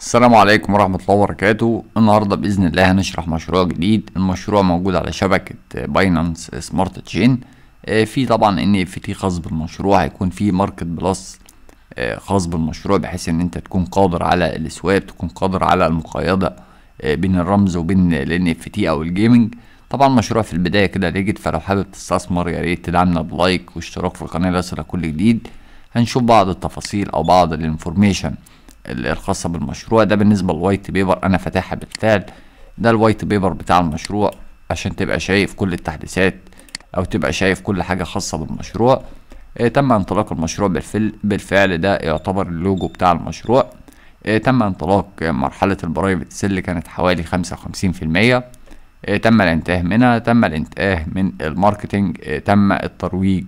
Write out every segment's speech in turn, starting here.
السلام عليكم ورحمة الله وبركاته النهاردة بإذن الله هنشرح مشروع جديد المشروع موجود على شبكة باينانس سمارت تشين في طبعا ان اف تي خاص بالمشروع هيكون في ماركت آه، بلس خاص بالمشروع بحيث ان انت تكون قادر على السواب تكون قادر على المقايضة آه، بين الرمز وبين الان اف تي او الجيمنج طبعا مشروع في البداية كده ريجت فلو حابب تستثمر يا ريت تدعمنا بلايك واشتراك في القناة ليصلك كل جديد هنشوف بعض التفاصيل او بعض الانفورميشن الخاصه بالمشروع ده بالنسبه للوايت بيبر انا فتحها بالفعل ده الوايت بيبر بتاع المشروع عشان تبقى شايف كل التحديثات او تبقى شايف كل حاجه خاصه بالمشروع إيه تم انطلاق المشروع بالفعل بالفعل ده يعتبر اللوجو بتاع المشروع إيه تم انطلاق مرحله البرايفت سيل كانت حوالي خمسة وخمسين في المية إيه، تم الانتهاء منها تم الانتهاء من الماركتينج إيه تم الترويج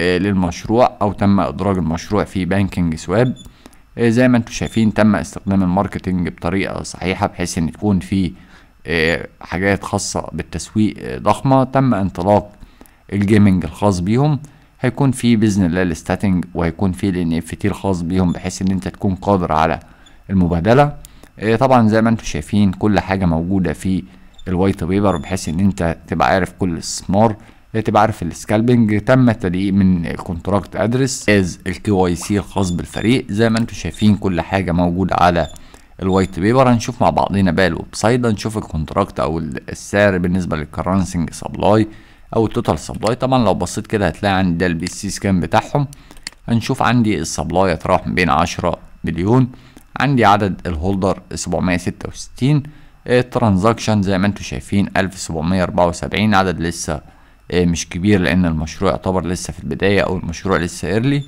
إيه، للمشروع او تم ادراج المشروع في بانكينج سواب إيه، زي ما انتم شايفين تم استخدام الماركتنج بطريقه صحيحه بحيث ان تكون في إيه، حاجات خاصه بالتسويق إيه، ضخمه تم انطلاق الجيمنج الخاص بيهم هيكون في باذن الله الستاتنج وهيكون في ان اف تي الخاص بيهم بحيث ان انت تكون قادر على المبادله طبعا زي ما انتم شايفين كل حاجه موجوده في الوايت بيبر بحيث ان انت تبقى عارف كل الاستثمار إيه، تبقى عارف السكالبنج تم التدقيق من الكونتراكت ادرس از الكي واي سي الخاص بالفريق زي ما انتم شايفين كل حاجه موجوده على الوايت بيبر هنشوف مع بعضنا بقى الويب سايت هنشوف الكونتراكت او السعر بالنسبه للكرنسنج سبلاي او التوتال سبلاي طبعا لو بصيت كده هتلاقي عندي ده البي سي سكان بتاعهم هنشوف عندي السبلاي يتراوح ما بين 10 مليون عندي عدد الهولدر 766 الترانزاكشن زي ما انتم شايفين 1774 عدد لسه آه، مش كبير لان المشروع يعتبر لسه في البدايه او المشروع لسه ايرلي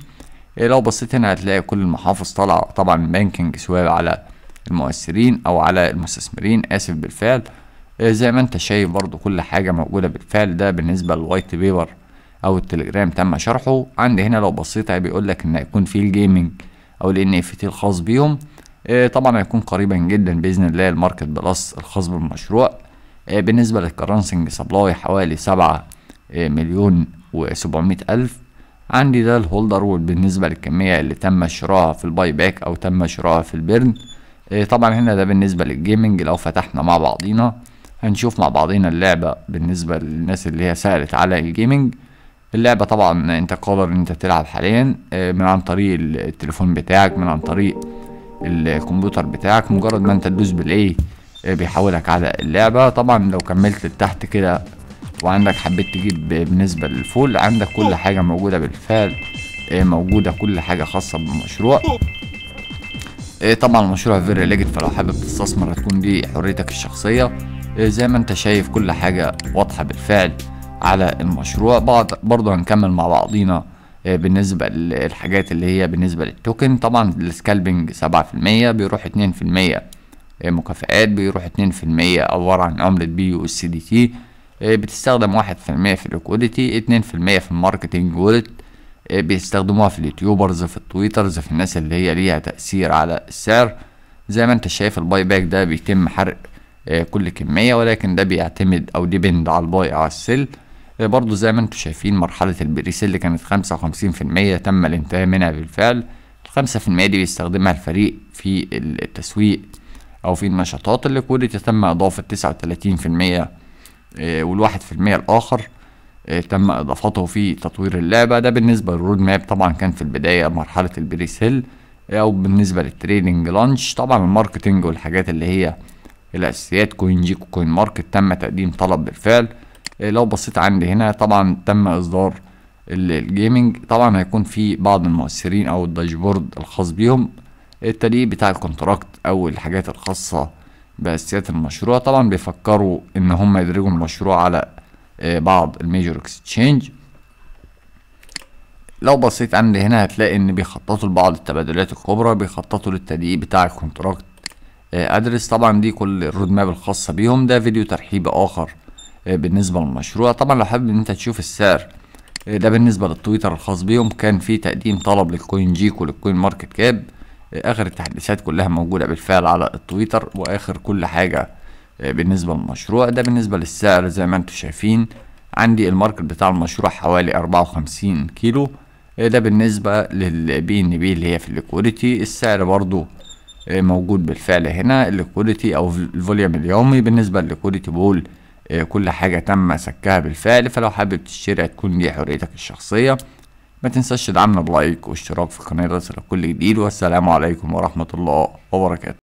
آه، لو بصيت هنا هتلاقي كل المحافظ طالعه طبعا بانكينج سواء على المؤثرين او على المستثمرين اسف بالفعل آه، زي ما انت شايف برضو كل حاجه موجوده بالفعل ده بالنسبه للوايت بيبر او التليجرام تم شرحه عندي هنا لو بصيت بيقول لك ان هيكون في الجيمنج او الان اف تي الخاص بيهم طبعا هيكون قريبا جدا باذن الله الماركت بلس الخاص بالمشروع بالنسبه للكرنسنج سبلاي حوالي سبعة آه، مليون وسبعمية ألف عندي ده الهولدر وبالنسبة للكمية اللي تم شراها في الباي باك أو تم شراها في البرن آه، طبعا هنا ده بالنسبة للجيمنج لو فتحنا مع بعضينا هنشوف مع بعضينا اللعبة بالنسبة للناس اللي هي سألت على الجيمنج اللعبة طبعا انت قادر ان انت تلعب حاليا آه، من عن طريق التليفون بتاعك من عن طريق الكمبيوتر بتاعك مجرد ما انت تدوس بالاي بيحولك على اللعبة طبعا لو كملت لتحت كده وعندك حبيت تجيب بالنسبة للفول عندك كل حاجة موجودة بالفعل آه، موجودة كل حاجة خاصة بالمشروع آه، طبعا المشروع فيري ليجت فلو حابب تستثمر هتكون دي حريتك الشخصية آه، زي ما انت شايف كل حاجة واضحة بالفعل على المشروع بعض برضه هنكمل مع بعضينا بالنسبة للحاجات اللي هي بالنسبة للتوكن طبعا السكالبنج سبعة في المية بيروح اتنين في المية مكافئات بيروح اتنين في المية عبارة عن عملة بي يو اس دي تي إيه، بتستخدم واحد في المية في الكواليتي اتنين في المية في الماركتينج وولت إيه، بيستخدموها في اليوتيوبرز في التويترز في الناس اللي هي ليها تأثير على السعر زي ما انت شايف الباي باك ده بيتم حرق إيه، كل كمية ولكن ده بيعتمد او ديبند على الباي او على السيل برضو زي ما انتوا شايفين مرحلة البريسيل كانت خمسة وخمسين في المية تم الانتهاء منها بالفعل الخمسة في المية دي بيستخدمها الفريق في التسويق او في النشاطات الليكويديتي تم اضافة تسعة وتلاتين في المية آه، والواحد في المية الآخر آه، تم إضافته في تطوير اللعبة ده بالنسبة للرود ماب طبعا كان في البداية مرحلة البريسيل آه، أو بالنسبة للتريدنج لانش طبعا الماركتينج والحاجات اللي هي الأساسيات كوين جيك وكوين ماركت تم تقديم طلب بالفعل لو بصيت عندي هنا طبعا تم إصدار الجيمنج طبعا هيكون في بعض المؤثرين أو الداشبورد الخاص بيهم التدقيق بتاع الكونتراكت أو الحاجات الخاصة باساسيات المشروع طبعا بيفكروا ان هم يدرجوا المشروع على آه، بعض الميجور اكسشينج لو بصيت عند هنا هتلاقي ان بيخططوا لبعض التبادلات الكبرى بيخططوا للتدقيق بتاع الكونتراكت آه، ادرس طبعا دي كل الرود ماب الخاصه بيهم ده فيديو ترحيب اخر آه، بالنسبه للمشروع طبعا لو حابب ان انت تشوف السعر ده بالنسبه للتويتر الخاص بيهم كان في تقديم طلب للكوين جيكو وللكوين ماركت كاب اخر التحديثات كلها موجوده بالفعل على التويتر واخر كل حاجه آه، بالنسبه للمشروع ده بالنسبه للسعر زي ما انتم شايفين عندي الماركت بتاع المشروع حوالي 54 كيلو آه، ده بالنسبه للبي ان بي اللي هي في الليكويديتي السعر برضو آه، موجود بالفعل هنا الليكويديتي او الفوليوم اليومي بالنسبه للليكويديتي بول كل حاجه تم سكها بالفعل فلو حابب تشتري هتكون دي حريتك الشخصيه ما تنساش تدعمنا بلايك واشتراك في القناة لتصلك كل جديد والسلام عليكم ورحمة الله وبركاته